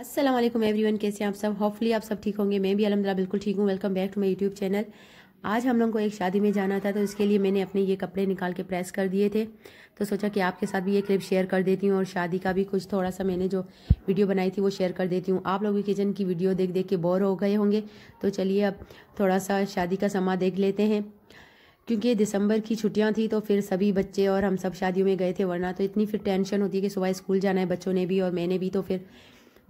Aslam every one कैसे आप सब होपफुली आप सब ठीक होंगे मैं भी अलहमदिल्ला बिल्कुल ठीक हूँ welcome back to my YouTube channel आज हम लोग को एक शादी में जाना था तो इसके लिए मैंने अपने ये कपड़े निकाल के प्रेस कर दिए थे तो सोचा कि आपके साथ भी ये क्लिप शेयर कर देती हूँ और शादी का भी कुछ थोड़ा सा मैंने जो वीडियो बनाई थी वो शेयर कर देती हूँ आप लोग भी किचन की वीडियो देख देख के बोर हो गए होंगे तो चलिए अब थोड़ा सा शादी का समा देख लेते हैं क्योंकि दिसंबर की छुट्टियां थी तो फिर सभी बच्चे और हम सब शादियों में गए थे वरना तो इतनी फिर टेंशन होती है कि सुबह स्कूल जाना है बच्चों ने भी और मैंने भी तो फिर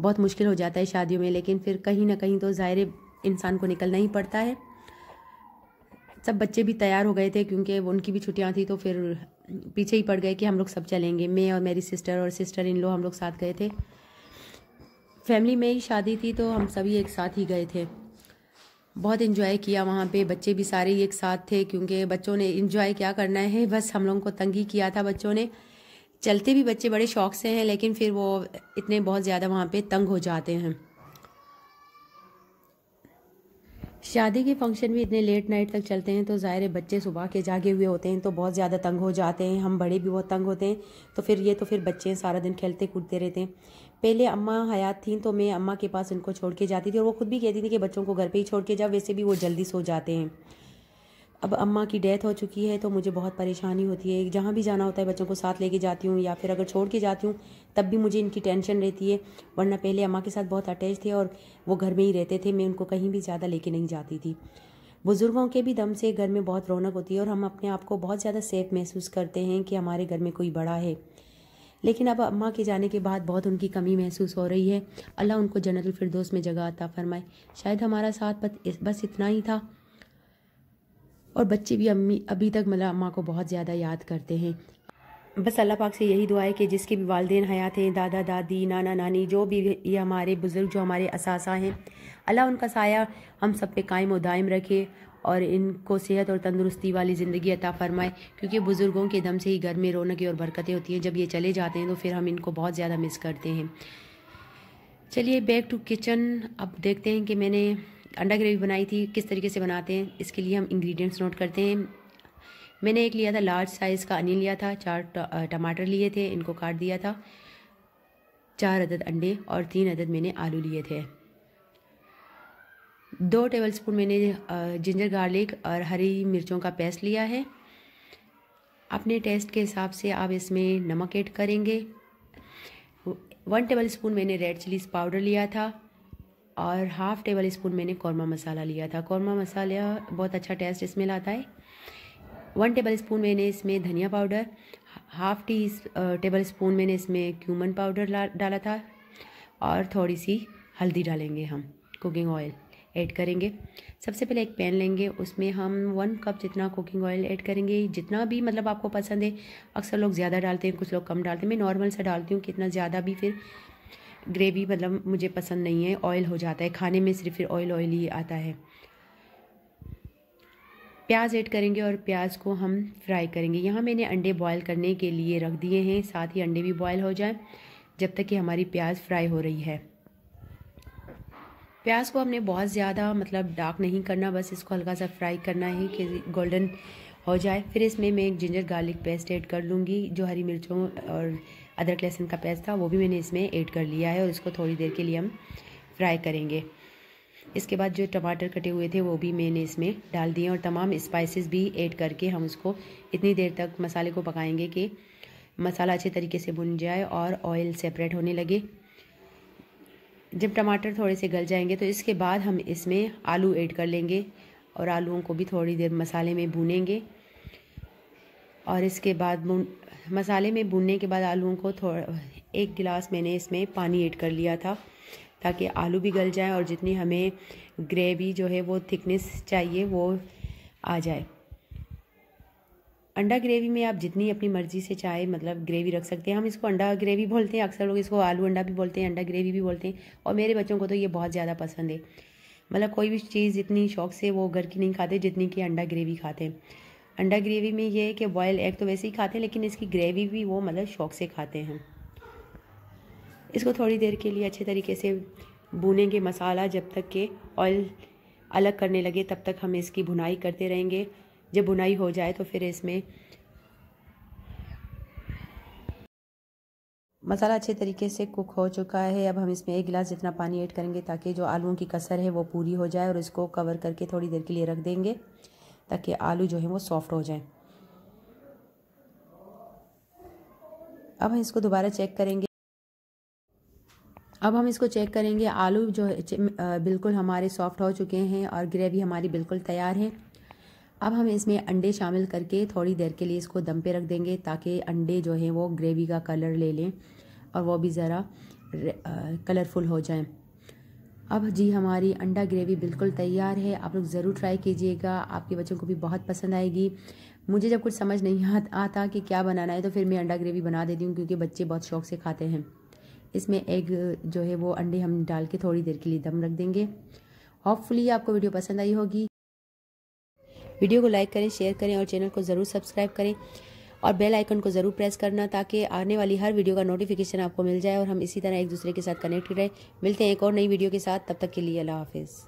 बहुत मुश्किल हो जाता है शादियों में लेकिन फिर कहीं ना कहीं तो ज़ाहिर इंसान को निकलना ही पड़ता है सब बच्चे भी तैयार हो गए थे क्योंकि उनकी भी छुट्टियाँ थी तो फिर पीछे ही पड़ गए कि हम लोग सब चलेंगे मैं और मेरी सिस्टर और सिस्टर इन लोग हम लोग साथ गए थे फैमिली में ही शादी थी तो हम सभी एक साथ ही गए थे बहुत इन्जॉय किया वहाँ पे बच्चे भी सारे एक साथ थे क्योंकि बच्चों ने इन्जॉय क्या करना है बस हम लोगों को तंगी किया था बच्चों ने चलते भी बच्चे बड़े शौक से हैं लेकिन फिर वो इतने बहुत ज़्यादा वहाँ पे तंग हो जाते हैं शादी के फंक्शन भी इतने लेट नाइट तक चलते हैं तो ज़ाहिर है बच्चे सुबह के जागे हुए होते हैं तो बहुत ज़्यादा तंग हो जाते हैं हम बड़े भी बहुत तंग होते हैं तो फिर ये तो फिर बच्चे सारा दिन खेलते कूदते रहते हैं पहले अम्मा हयात थी तो मैं अम्मा के पास उनको छोड़ के जाती थी और वो खुद भी कहती थी कि बच्चों को घर पर ही छोड़ के जाओ वैसे भी वो जल्दी सो जाते हैं अब अम्मा की डेथ हो चुकी है तो मुझे बहुत परेशानी होती है जहाँ भी जाना होता है बच्चों को साथ लेके जाती हूँ या फिर अगर छोड़ के जाती हूँ तब भी मुझे इनकी टेंशन रहती है वरना पहले अम्मा के साथ बहुत अटैच थे और वो घर में ही रहते थे मैं उनको कहीं भी ज़्यादा लेके नहीं जाती थी बुज़ुर्गों के भी दम से घर में बहुत रौनक होती है और हम अपने आप को बहुत ज़्यादा सेफ महसूस करते हैं कि हमारे घर में कोई बड़ा है लेकिन अब अम्मा के जाने के बाद बहुत उनकी कमी महसूस हो रही है अल्लाह उनको जन्नतफरदोस में जगह अता फरमाए शायद हमारा साथ बस इतना ही था और बच्चे भी अम्मी अभी तक मतलब अम्मा को बहुत ज़्यादा याद करते हैं बस अल्लाह पाक से यही दुआ है कि जिसके भी वालदे हयात हैं दादा दादी नाना नानी जो भी ये हमारे बुज़ुर्ग जो हमारे असासा हैं अल्लाह उनका साया हम सब पे कायम व दायम रखे और इनको सेहत और तंदुरुस्ती वाली ज़िंदगी अता फरमाए क्योंकि बुज़ुर्गों के दम से ही घर में रौनकें और बरकतें होती हैं जब ये चले जाते हैं तो फिर हम इनको बहुत ज़्यादा मिस करते हैं चलिए बैक टू किचन अब देखते हैं कि मैंने अंडा ग्रेवी बनाई थी किस तरीके से बनाते हैं इसके लिए हम इंग्रेडिएंट्स नोट करते हैं मैंने एक लिया था लार्ज साइज़ का अनियन लिया था चार टमाटर लिए थे इनको काट दिया था चार अदद अंडे और तीन अदद मैंने आलू लिए थे दो टेबलस्पून मैंने जिंजर गार्लिक और हरी मिर्चों का पेस्ट लिया है अपने टेस्ट के हिसाब से आप इसमें नमक ऐड करेंगे वन टेबल स्पून मैंने रेड चिलीज पाउडर लिया था और हाफ़ टेबल स्पून मैंने कौरमा मसाला लिया था कौरमा मसाला बहुत अच्छा टेस्ट इसमें लाता है वन टेबल स्पून मैंने इसमें धनिया powder half tea tablespoon मैंने इसमें क्यूमन पाउडर डाला था और थोड़ी सी हल्दी डालेंगे हम कुकिंग ऑयल ऐड करेंगे सबसे पहले एक पैन लेंगे उसमें हम वन कप जितना कुकिंग ऑयल ऐड करेंगे जितना भी मतलब आपको पसंद है अक्सर लोग ज़्यादा डालते हैं कुछ लोग कम डालते हैं मैं नॉर्मल सा डालती हूँ कितना ज़्यादा भी फिर ग्रेवी मतलब मुझे पसंद नहीं है ऑयल हो जाता है खाने में सिर्फ फिर ऑयल ऑयल ही आता है प्याज ऐड करेंगे और प्याज को हम फ्राई करेंगे यहाँ मैंने अंडे बॉयल करने के लिए रख दिए हैं साथ ही अंडे भी बॉयल हो जाए जब तक कि हमारी प्याज फ्राई हो रही है प्याज को हमने बहुत ज़्यादा मतलब डार्क नहीं करना बस इसको हल्का सा फ्राई करना है कि गोल्डन हो जाए फिर इसमें मैं एक जिंजर गार्लिक पेस्ट ऐड कर लूँगी जो हरी मिर्चों और अदरक लहसुन का पेस्ट था वो भी मैंने इसमें ऐड कर लिया है और इसको थोड़ी देर के लिए हम फ्राई करेंगे इसके बाद जो टमाटर कटे हुए थे वो भी मैंने इसमें डाल दिए और तमाम स्पाइसेस भी ऐड करके हम उसको इतनी देर तक मसाले को पकाएंगे कि मसाला अच्छे तरीके से भुन जाए और ऑयल सेपरेट होने लगे जब टमाटर थोड़े से गल जाएंगे तो इसके बाद हम इसमें आलू ऐड कर लेंगे और आलूओं को भी थोड़ी देर मसाले में भूनेंगे और इसके बाद मसाले में भूनने के बाद आलूओं को थोड़ा एक गिलास मैंने इसमें पानी ऐड कर लिया था ताकि आलू भी गल जाए और जितनी हमें ग्रेवी जो है वो थिकनेस चाहिए वो आ जाए अंडा ग्रेवी में आप जितनी अपनी मर्ज़ी से चाहे मतलब ग्रेवी रख सकते हैं हम इसको अंडा ग्रेवी बोलते हैं अक्सर लोग इसको आलू अंडा भी बोलते हैं अंडा ग्रेवी भी बोलते हैं और मेरे बच्चों को तो ये बहुत ज़्यादा पसंद है मतलब कोई भी चीज़ इतनी शौक से वो घर की नहीं खाते जितनी कि अंडा ग्रेवी खाते हैं अंडा ग्रेवी में ये है कि बॉयल एग तो वैसे ही खाते हैं लेकिन इसकी ग्रेवी भी वो मतलब शौक से खाते हैं इसको थोड़ी देर के लिए अच्छे तरीके से भुनेंगे मसाला जब तक के ऑयल अलग करने लगे तब तक हम इसकी भुनाई करते रहेंगे जब भुनाई हो जाए तो फिर इसमें मसाला अच्छे तरीके से कुक हो चुका है अब हम इसमें एक गिलास जितना पानी ऐड करेंगे ताकि जो आलूओं की कसर है वो पूरी हो जाए और इसको कवर करके थोड़ी देर के लिए रख देंगे ताकि आलू जो है वो सॉफ्ट हो जाए अब हम इसको दोबारा चेक करेंगे अब हम इसको चेक करेंगे आलू जो बिल्कुल हमारे सॉफ्ट हो चुके हैं और ग्रेवी हमारी बिल्कुल तैयार है अब हम इसमें अंडे शामिल करके थोड़ी देर के लिए इसको दम पे रख देंगे ताकि अंडे जो हैं वो ग्रेवी का कलर ले लें और वो भी ज़रा कलरफुल हो जाएं अब जी हमारी अंडा ग्रेवी बिल्कुल तैयार है आप लोग ज़रूर ट्राई कीजिएगा आपके बच्चों को भी बहुत पसंद आएगी मुझे जब कुछ समझ नहीं आता कि क्या बनाना है तो फिर मैं अंडा ग्रेवी बना देती हूँ क्योंकि बच्चे बहुत शौक से खाते हैं इसमें एग जो है वो अंडे हम डाल के थोड़ी देर के लिए दम रख देंगे होपफुली आपको वीडियो पसंद आई होगी वीडियो को लाइक करें शेयर करें और चैनल को ज़रूर सब्सक्राइब करें और बेल आइकन को ज़रूर प्रेस करना ताकि आने वाली हर वीडियो का नोटिफिकेशन आपको मिल जाए और हम इसी तरह एक दूसरे के साथ कनेक्टेड रहें मिलते हैं एक और नई वीडियो के साथ तब तक के लिए अल्लाह हाफिज़